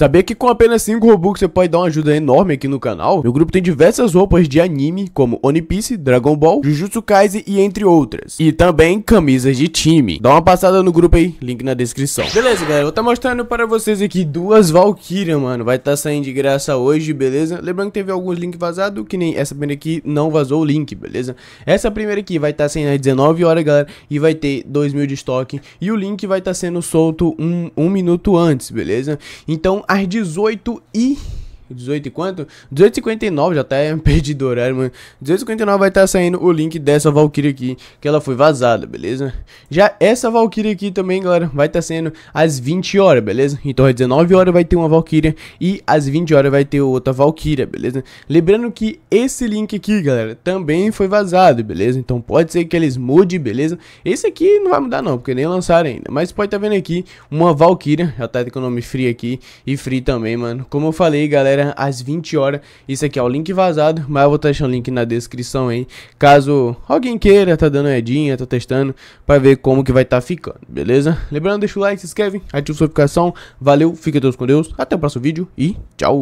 Saber que com apenas 5 Robux você pode dar uma ajuda enorme aqui no canal? Meu grupo tem diversas roupas de anime, como One Piece, Dragon Ball, Jujutsu Kaisen e entre outras. E também camisas de time. Dá uma passada no grupo aí, link na descrição. Beleza, galera, Vou tá mostrando para vocês aqui duas Valkyria, mano. Vai estar tá saindo de graça hoje, beleza? Lembrando que teve alguns links vazados, que nem essa primeira aqui não vazou o link, beleza? Essa primeira aqui vai estar tá saindo às 19 horas, galera, e vai ter 2 mil de estoque. E o link vai estar tá sendo solto um, um minuto antes, beleza? Então às 18 h 18 e quanto? 18,59, já tá perdido o horário, mano. 18,59 vai estar tá saindo o link dessa Valkyrie aqui, que ela foi vazada, beleza? Já essa Valkyrie aqui também, galera, vai estar tá sendo às 20 horas, beleza? Então às 19 horas vai ter uma Valkyria e às 20 horas vai ter outra Valkyria, beleza? Lembrando que esse link aqui, galera, também foi vazado, beleza? Então pode ser que eles mudem, beleza? Esse aqui não vai mudar não, porque nem lançaram ainda. Mas pode estar tá vendo aqui uma Valkyria, já tá com o nome Free aqui e Free também, mano. Como eu falei, galera, às 20 horas. Isso aqui é o link vazado, mas eu vou deixar o link na descrição aí, caso alguém queira, tá dando edinha, tá testando, para ver como que vai tá ficando, beleza? Lembrando, deixa o like, se inscreve, ativa a notificação. Valeu, fica todos com Deus, até o próximo vídeo e tchau!